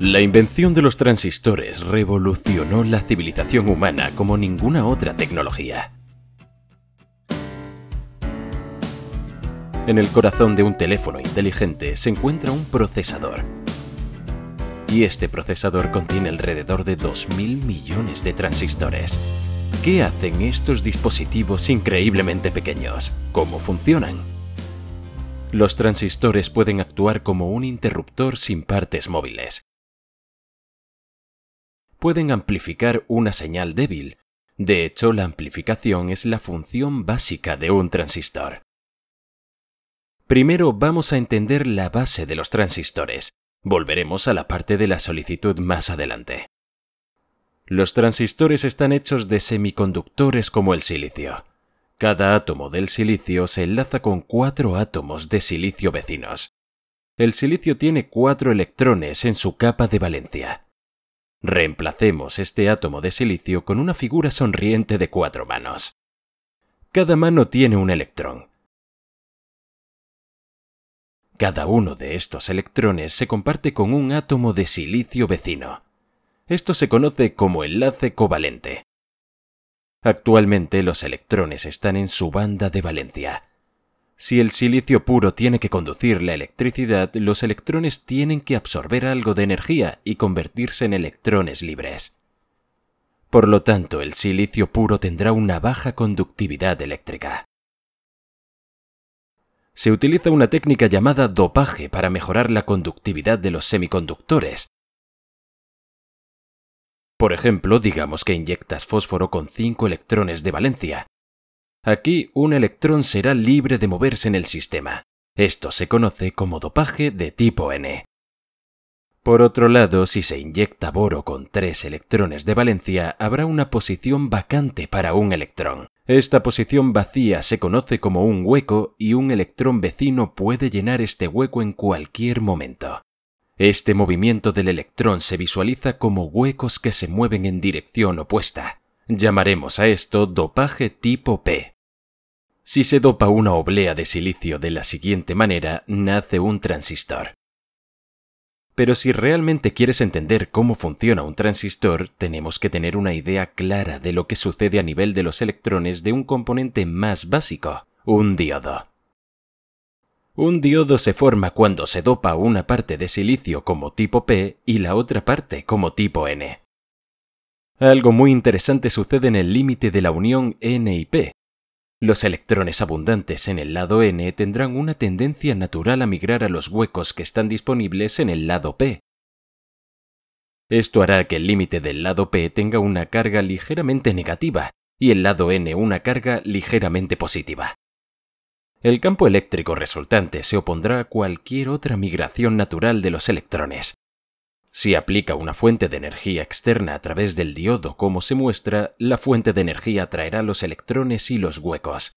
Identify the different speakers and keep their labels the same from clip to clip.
Speaker 1: La invención de los transistores revolucionó la civilización humana como ninguna otra tecnología. En el corazón de un teléfono inteligente se encuentra un procesador. Y este procesador contiene alrededor de 2.000 millones de transistores. ¿Qué hacen estos dispositivos increíblemente pequeños? ¿Cómo funcionan? Los transistores pueden actuar como un interruptor sin partes móviles pueden amplificar una señal débil. De hecho, la amplificación es la función básica de un transistor. Primero vamos a entender la base de los transistores. Volveremos a la parte de la solicitud más adelante. Los transistores están hechos de semiconductores como el silicio. Cada átomo del silicio se enlaza con cuatro átomos de silicio vecinos. El silicio tiene cuatro electrones en su capa de valencia. Reemplacemos este átomo de silicio con una figura sonriente de cuatro manos. Cada mano tiene un electrón. Cada uno de estos electrones se comparte con un átomo de silicio vecino. Esto se conoce como enlace covalente. Actualmente los electrones están en su banda de valencia. Si el silicio puro tiene que conducir la electricidad, los electrones tienen que absorber algo de energía y convertirse en electrones libres. Por lo tanto, el silicio puro tendrá una baja conductividad eléctrica. Se utiliza una técnica llamada dopaje para mejorar la conductividad de los semiconductores. Por ejemplo, digamos que inyectas fósforo con 5 electrones de valencia, Aquí un electrón será libre de moverse en el sistema. Esto se conoce como dopaje de tipo N. Por otro lado, si se inyecta boro con tres electrones de valencia, habrá una posición vacante para un electrón. Esta posición vacía se conoce como un hueco y un electrón vecino puede llenar este hueco en cualquier momento. Este movimiento del electrón se visualiza como huecos que se mueven en dirección opuesta. Llamaremos a esto dopaje tipo P. Si se dopa una oblea de silicio de la siguiente manera, nace un transistor. Pero si realmente quieres entender cómo funciona un transistor, tenemos que tener una idea clara de lo que sucede a nivel de los electrones de un componente más básico, un diodo. Un diodo se forma cuando se dopa una parte de silicio como tipo P y la otra parte como tipo N. Algo muy interesante sucede en el límite de la unión N y P, los electrones abundantes en el lado N tendrán una tendencia natural a migrar a los huecos que están disponibles en el lado P. Esto hará que el límite del lado P tenga una carga ligeramente negativa y el lado N una carga ligeramente positiva. El campo eléctrico resultante se opondrá a cualquier otra migración natural de los electrones, si aplica una fuente de energía externa a través del diodo como se muestra, la fuente de energía atraerá los electrones y los huecos.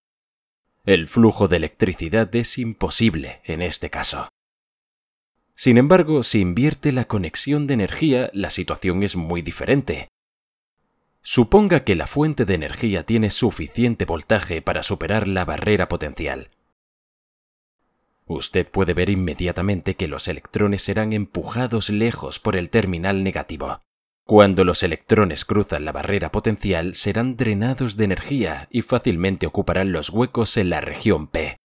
Speaker 1: El flujo de electricidad es imposible en este caso. Sin embargo, si invierte la conexión de energía, la situación es muy diferente. Suponga que la fuente de energía tiene suficiente voltaje para superar la barrera potencial usted puede ver inmediatamente que los electrones serán empujados lejos por el terminal negativo. Cuando los electrones cruzan la barrera potencial serán drenados de energía y fácilmente ocuparán los huecos en la región P.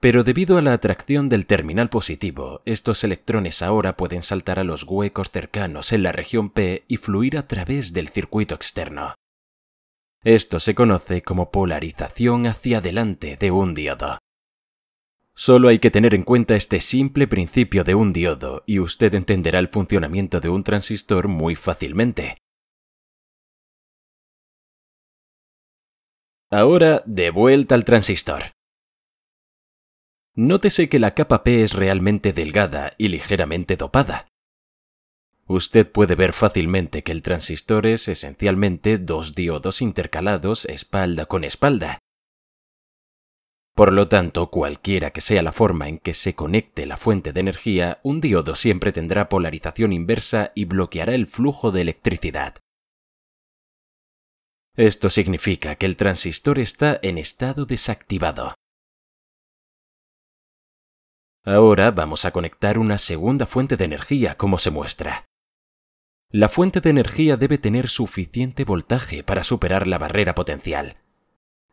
Speaker 1: Pero debido a la atracción del terminal positivo, estos electrones ahora pueden saltar a los huecos cercanos en la región P y fluir a través del circuito externo. Esto se conoce como polarización hacia adelante de un diodo. Solo hay que tener en cuenta este simple principio de un diodo y usted entenderá el funcionamiento de un transistor muy fácilmente. Ahora, de vuelta al transistor. Nótese que la capa P es realmente delgada y ligeramente dopada. Usted puede ver fácilmente que el transistor es esencialmente dos diodos intercalados espalda con espalda, por lo tanto, cualquiera que sea la forma en que se conecte la fuente de energía, un diodo siempre tendrá polarización inversa y bloqueará el flujo de electricidad. Esto significa que el transistor está en estado desactivado. Ahora vamos a conectar una segunda fuente de energía, como se muestra. La fuente de energía debe tener suficiente voltaje para superar la barrera potencial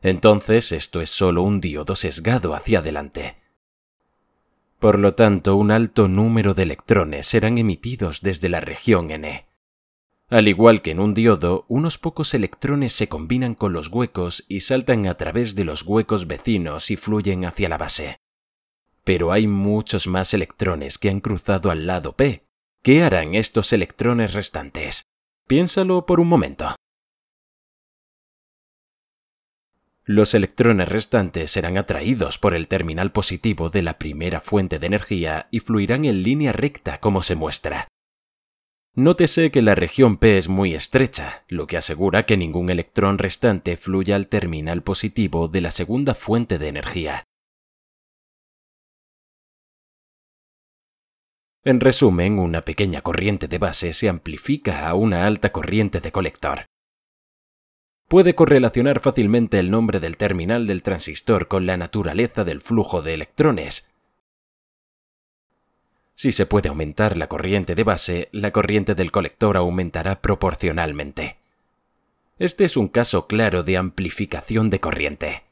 Speaker 1: entonces esto es solo un diodo sesgado hacia adelante. Por lo tanto, un alto número de electrones serán emitidos desde la región N. Al igual que en un diodo, unos pocos electrones se combinan con los huecos y saltan a través de los huecos vecinos y fluyen hacia la base. Pero hay muchos más electrones que han cruzado al lado P. ¿Qué harán estos electrones restantes? Piénsalo por un momento. Los electrones restantes serán atraídos por el terminal positivo de la primera fuente de energía y fluirán en línea recta como se muestra. Nótese que la región P es muy estrecha, lo que asegura que ningún electrón restante fluya al terminal positivo de la segunda fuente de energía. En resumen, una pequeña corriente de base se amplifica a una alta corriente de colector puede correlacionar fácilmente el nombre del terminal del transistor con la naturaleza del flujo de electrones. Si se puede aumentar la corriente de base, la corriente del colector aumentará proporcionalmente. Este es un caso claro de amplificación de corriente.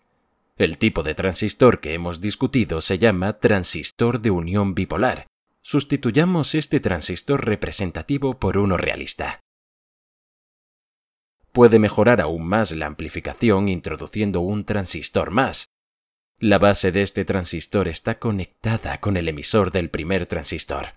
Speaker 1: El tipo de transistor que hemos discutido se llama transistor de unión bipolar. Sustituyamos este transistor representativo por uno realista puede mejorar aún más la amplificación introduciendo un transistor más. La base de este transistor está conectada con el emisor del primer transistor.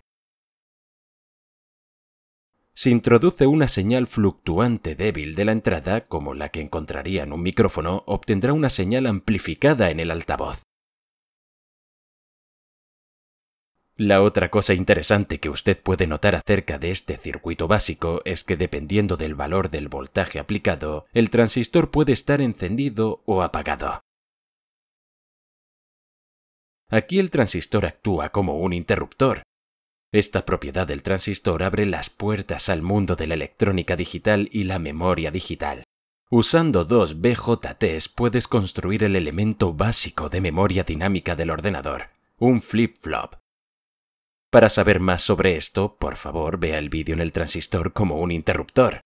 Speaker 1: Si introduce una señal fluctuante débil de la entrada, como la que encontraría en un micrófono, obtendrá una señal amplificada en el altavoz. La otra cosa interesante que usted puede notar acerca de este circuito básico es que dependiendo del valor del voltaje aplicado, el transistor puede estar encendido o apagado. Aquí el transistor actúa como un interruptor. Esta propiedad del transistor abre las puertas al mundo de la electrónica digital y la memoria digital. Usando dos BJTs puedes construir el elemento básico de memoria dinámica del ordenador, un flip-flop. Para saber más sobre esto, por favor vea el vídeo en el transistor como un interruptor.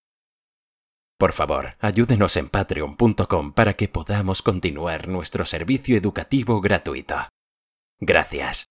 Speaker 1: Por favor, ayúdenos en patreon.com para que podamos continuar nuestro servicio educativo gratuito. Gracias.